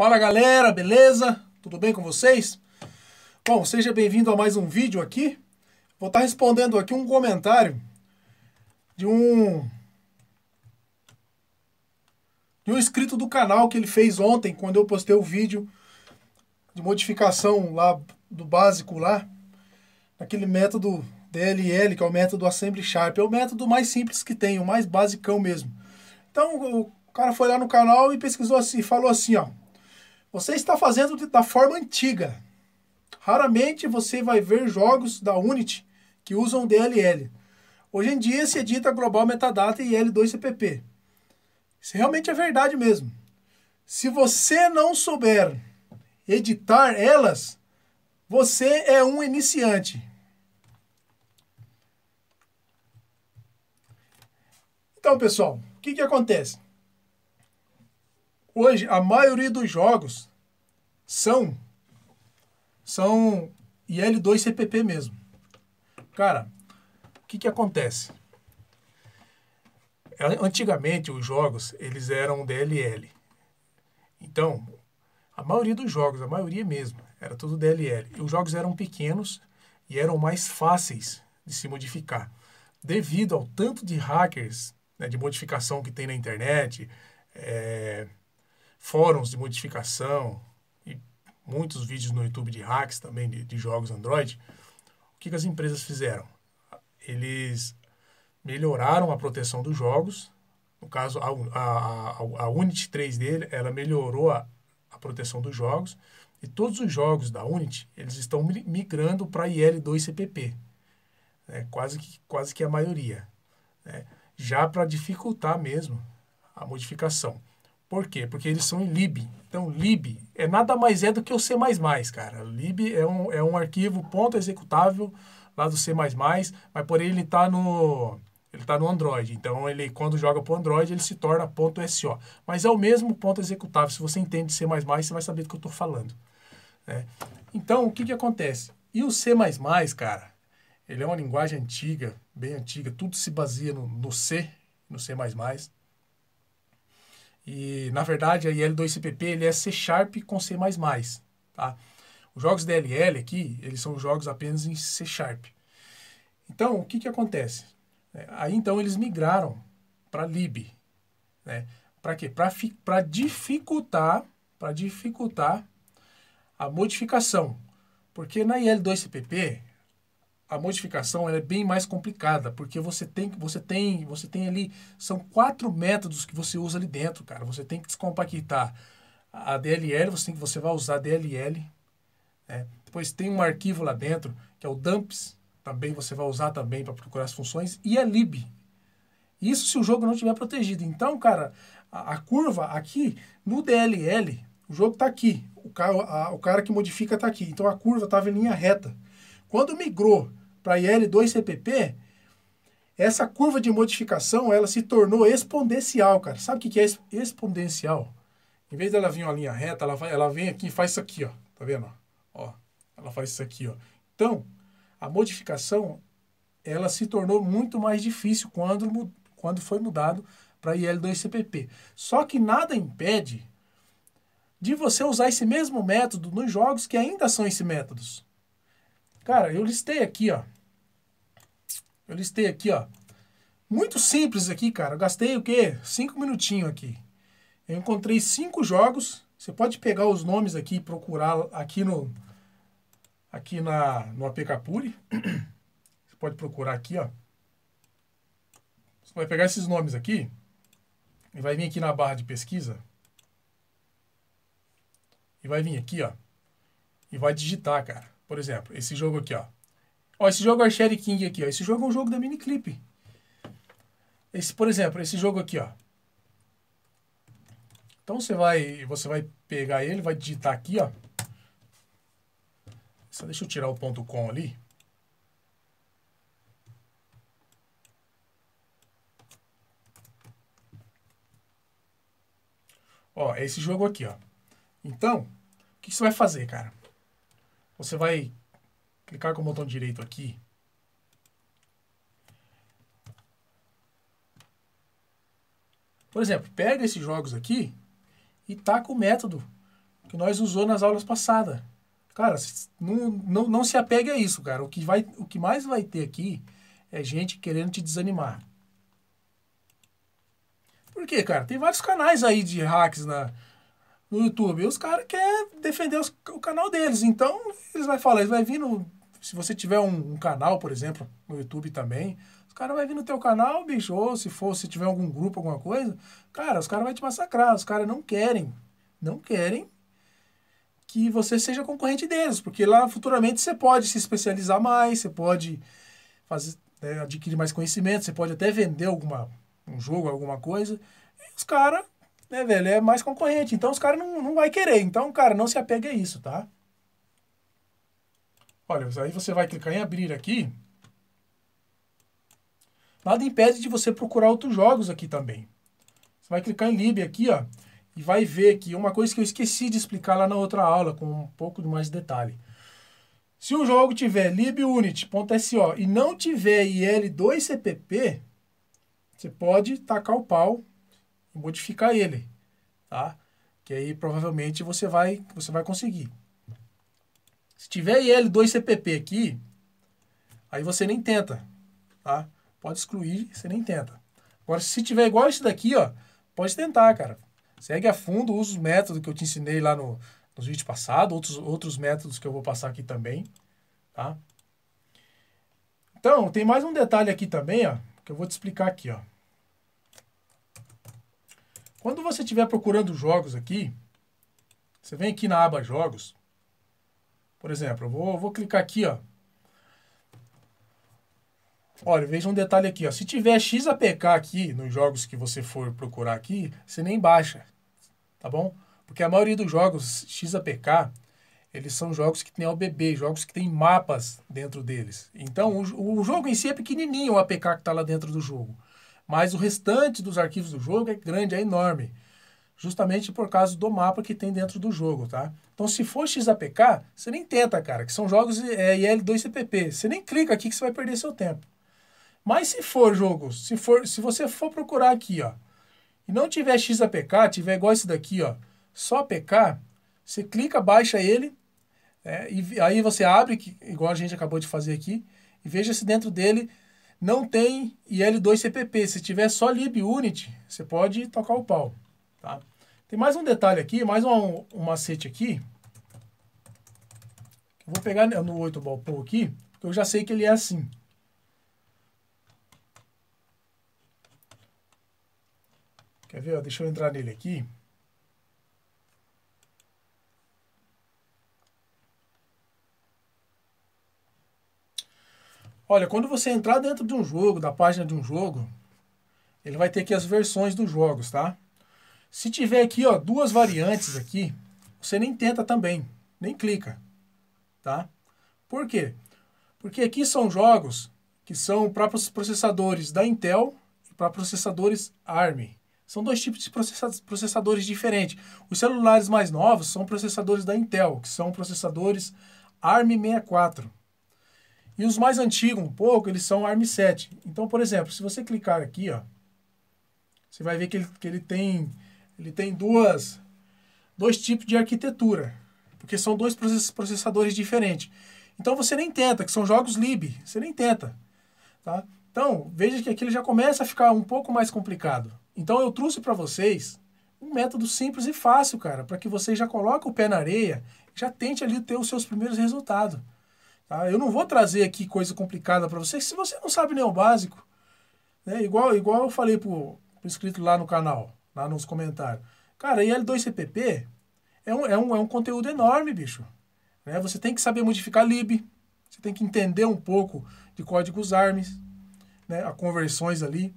Fala galera, beleza? Tudo bem com vocês? Bom, seja bem-vindo a mais um vídeo aqui. Vou estar tá respondendo aqui um comentário de um de um inscrito do canal que ele fez ontem quando eu postei o vídeo de modificação lá do básico lá, aquele método DLL, que é o método Assembly Sharp, é o método mais simples que tem, o mais basicão mesmo. Então, o cara foi lá no canal e pesquisou assim, falou assim, ó, você está fazendo de, da forma antiga. Raramente você vai ver jogos da Unity que usam DLL. Hoje em dia se edita Global Metadata e L2CPP. Isso realmente é verdade mesmo. Se você não souber editar elas, você é um iniciante. Então, pessoal, o que, que acontece? hoje a maioria dos jogos são são IL2 CPP mesmo. Cara, o que que acontece? Antigamente os jogos eles eram DLL. Então, a maioria dos jogos, a maioria mesmo, era tudo DLL. E os jogos eram pequenos e eram mais fáceis de se modificar. Devido ao tanto de hackers, né, de modificação que tem na internet, é, fóruns de modificação e muitos vídeos no YouTube de hacks também de, de jogos Android, o que, que as empresas fizeram? Eles melhoraram a proteção dos jogos. No caso, a, a, a, a Unity 3 dele, ela melhorou a, a proteção dos jogos. E todos os jogos da Unity, eles estão migrando para IL2 CPP. Né? Quase, que, quase que a maioria. Né? Já para dificultar mesmo a modificação. Por quê? Porque eles são em lib. Então, lib é nada mais é do que o C++, cara. Lib é um, é um arquivo ponto executável lá do C++, mas porém ele está no... Ele está no Android, então ele quando joga para o Android ele se torna ponto .so. Mas é o mesmo ponto executável. Se você entende C++, você vai saber do que eu estou falando. Né? Então o que, que acontece? E o C++, cara, ele é uma linguagem antiga, bem antiga. Tudo se baseia no, no C, no C++. E, na verdade, a IL2CPP ele é C Sharp com C++, tá? Os jogos DLL aqui, eles são jogos apenas em C Sharp. Então, o que, que acontece? É, aí, então, eles migraram para lib, né? Para quê? Para dificultar, para dificultar a modificação. Porque na IL2CPP, a modificação é bem mais complicada, porque você tem você tem, você tem ali, são quatro métodos que você usa ali dentro, cara. Você tem que descompactar a DLL, você, tem, você vai usar a DLL. Né? Depois tem um arquivo lá dentro, que é o dumps, também você vai usar também para procurar as funções, e a é lib. Isso se o jogo não estiver protegido. Então, cara, a, a, curva aqui, no DLL, o jogo está aqui. O cara, a, o cara que modifica está aqui. Então a curva estava em linha reta. Quando migrou para IL2CPP, essa curva de modificação ela se tornou exponencial, cara. Sabe o que é exponencial? Em vez dela vir uma linha reta, ela, vai, ela vem aqui e faz isso aqui, ó. Tá vendo? Ó, ela faz isso aqui, ó. Então, a modificação ela se tornou muito mais difícil quando, quando foi mudado para IL2CPP. Só que nada impede de você usar esse mesmo método nos jogos que ainda são esses métodos. Cara, eu listei aqui, ó. Eu listei aqui, ó. Muito simples aqui, cara. Eu gastei o quê? Cinco minutinhos aqui. Eu encontrei cinco jogos. Você pode pegar os nomes aqui e procurar aqui no aqui na no Apecapuri. Você pode procurar aqui, ó. Você vai pegar esses nomes aqui e vai vir aqui na barra de pesquisa. E vai vir aqui, ó. E vai digitar, cara. Por exemplo, esse jogo aqui, ó. Ó, esse jogo Archery é King aqui, ó. Esse jogo é um jogo da Miniclip. Esse, por exemplo, esse jogo aqui, ó. Então você vai, você vai pegar ele, vai digitar aqui, ó. Só deixa eu tirar o ponto .com ali. Ó, é esse jogo aqui, ó. Então, o que você vai fazer, cara? Você vai clicar com o botão direito aqui. Por exemplo, pega esses jogos aqui e taca tá o método que nós usou nas aulas passadas. Cara, não, não, não se apegue a isso, cara. O que, vai, o que mais vai ter aqui é gente querendo te desanimar. Por quê, cara? Tem vários canais aí de hacks na, no YouTube. E os caras querem defender os, o canal deles. Então, eles vão falar, eles vão vir no. Se você tiver um, um, canal, por exemplo, no YouTube também, os caras vão vir no teu canal, bicho, ou se for, se tiver algum grupo, alguma coisa, cara, os caras vão te massacrar. Os caras não querem, não querem que você seja concorrente deles, porque lá futuramente você pode se especializar mais, você pode fazer, né, adquirir mais conhecimento, você pode até vender alguma, um jogo, alguma coisa. E os caras né, velho, é mais concorrente. Então os caras não, não vai querer. Então, cara, não se apegue a isso, tá? Olha, aí você vai clicar em abrir aqui. Nada impede de você procurar outros jogos aqui também. Você vai clicar em Lib aqui, ó, e vai ver que uma coisa que eu esqueci de explicar lá na outra aula, com um pouco de mais detalhe. Se o jogo tiver libunit.so e não tiver IL2CPP, você pode tacar o pau e modificar ele, tá? Que aí provavelmente você vai, você vai conseguir. Se tiver IL2CPP aqui, aí você nem tenta, tá? Pode excluir, você nem tenta. Agora, se tiver igual esse daqui, ó, pode tentar, cara. Segue a fundo, usa os métodos que eu te ensinei lá no, nos vídeos passados, outros, outros métodos que eu vou passar aqui também, tá? Então, tem mais um detalhe aqui também, ó, que eu vou te explicar aqui, ó. Quando você estiver procurando jogos aqui, você vem aqui na aba Jogos. Por exemplo, eu vou, vou clicar aqui, ó. Olha, veja um detalhe aqui, ó. Se tiver XAPK aqui nos jogos que você for procurar aqui, você nem baixa, tá bom? Porque a maioria dos jogos XAPK, eles são jogos que tem OBB, jogos que tem mapas dentro deles. Então, o, o jogo em si é pequenininho, o APK que está lá dentro do jogo. Mas o restante dos arquivos do jogo é grande, é enorme. Justamente por causa do mapa que tem dentro do jogo, tá? Então, se for XAPK, você nem tenta, cara, que são jogos é, IL2CPP. Você nem clica aqui que você vai perder seu tempo. Mas se for jogo, se, for, se você for procurar aqui, ó, e não tiver XAPK, tiver igual esse daqui, ó, só apk você clica, baixa ele, é, e aí você abre, que, igual a gente acabou de fazer aqui, e veja se dentro dele não tem IL2CPP. Se tiver só libunit, você pode tocar o pau. Tá? Tem mais um detalhe aqui, mais um, um macete aqui. Eu vou pegar no 8 ball aqui, porque eu já sei que ele é assim. Quer ver? deixa eu entrar nele aqui. Olha, quando você entrar dentro de um jogo, da página de um jogo, ele vai ter aqui as versões dos jogos, tá? Se tiver aqui, ó, duas variantes aqui, você nem tenta também, nem clica, tá? Por quê? Porque aqui são jogos que são para processadores da Intel e para processadores ARM. São dois tipos de processadores diferentes. Os celulares mais novos são processadores da Intel, que são processadores ARM64. E os mais antigos, um pouco, eles são ARM7. Então, por exemplo, se você clicar aqui, ó, você vai ver que ele, que ele tem, ele tem duas, dois tipos de arquitetura, porque são dois processadores diferentes. Então você nem tenta, que são jogos lib, você nem tenta. Tá? Então, veja que aqui ele já começa a ficar um pouco mais complicado. Então eu trouxe para vocês um método simples e fácil, cara, para que você já coloque o pé na areia, já tente ali ter os seus primeiros resultados. Tá? Eu não vou trazer aqui coisa complicada para você se você não sabe nem o básico. Né? Igual, igual eu falei pro, pro inscrito lá no canal, lá nos comentários. Cara, IL2CPP é um, é um, é um conteúdo enorme, bicho. Né? Você tem que saber modificar lib, você tem que entender um pouco de códigos ARMS, né? a conversões ali,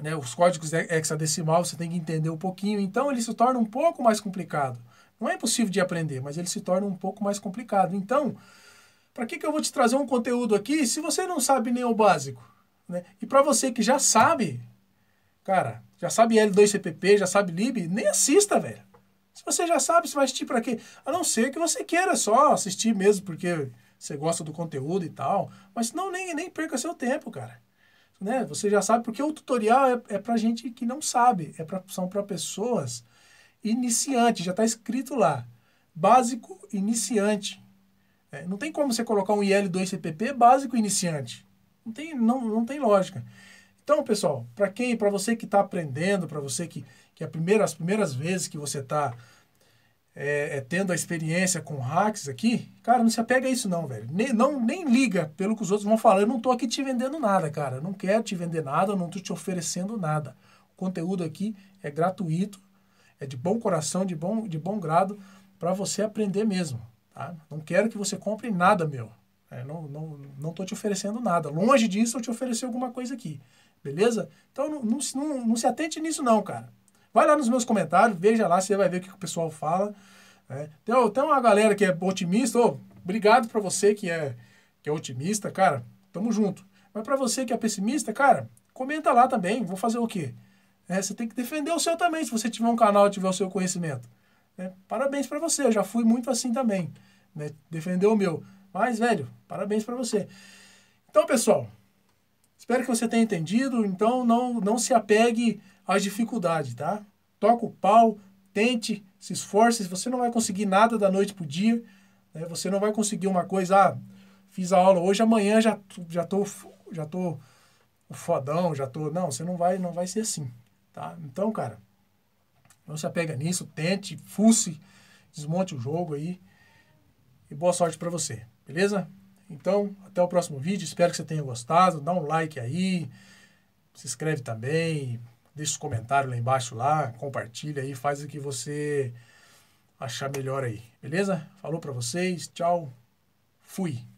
né? os códigos hexadecimal, você tem que entender um pouquinho. Então ele se torna um pouco mais complicado. Não é impossível de aprender, mas ele se torna um pouco mais complicado. Então, para que, que eu vou te trazer um conteúdo aqui se você não sabe nem o básico? Né? E para você que já sabe, cara, já sabe L2CPP, já sabe Lib, nem assista, velho. Se você já sabe, você vai assistir para quê? A não ser que você queira só assistir mesmo, porque você gosta do conteúdo e tal. Mas não, nem, nem perca seu tempo, cara. Né? Você já sabe, porque o tutorial é, é para gente que não sabe, é pra, são para pessoas iniciantes, já está escrito lá. Básico iniciante. É, não tem como você colocar um IL2CPP básico iniciante. Não tem, não, não tem lógica. Então, pessoal, para quem, para você que está aprendendo, para você que, que a primeira, as primeiras vezes que você está é, é, tendo a experiência com hacks aqui, cara, não se apega a isso não, velho. Nem, não, nem liga pelo que os outros vão falar. Eu não estou aqui te vendendo nada, cara. Eu não quero te vender nada, eu não estou te oferecendo nada. O conteúdo aqui é gratuito, é de bom coração, de bom, de bom grado, para você aprender mesmo. Tá? Não quero que você compre nada meu. É, não estou não, não te oferecendo nada. Longe disso, eu te ofereci alguma coisa aqui. Beleza? Então, não, não, não, não se atente nisso não, cara. Vai lá nos meus comentários, veja lá, você vai ver o que o pessoal fala. Né? Tem, tem uma galera que é otimista. Oh, obrigado para você que é, que é otimista, cara. Tamo junto. Mas para você que é pessimista, cara, comenta lá também. Vou fazer o quê? É, você tem que defender o seu também, se você tiver um canal e tiver o seu conhecimento. Né? Parabéns para você, eu já fui muito assim também. Né? Defendeu o meu. Mas, velho, parabéns para você. Então, pessoal, espero que você tenha entendido. Então, não, não se apegue às dificuldades, tá? Toca o pau, tente, se esforce. Você não vai conseguir nada da noite pro dia. Né? Você não vai conseguir uma coisa, ah, fiz a aula hoje, amanhã já, já tô... Já tô fodão, já tô... Não, você não vai, não vai ser assim, tá? Então, cara, não se apega nisso, tente, fuce, desmonte o jogo aí. E boa sorte para você, beleza? Então, até o próximo vídeo. Espero que você tenha gostado. Dá um like aí. Se inscreve também. Deixa os comentários lá embaixo lá. Compartilha aí. Faz o que você achar melhor aí. Beleza? Falou para vocês. Tchau. Fui.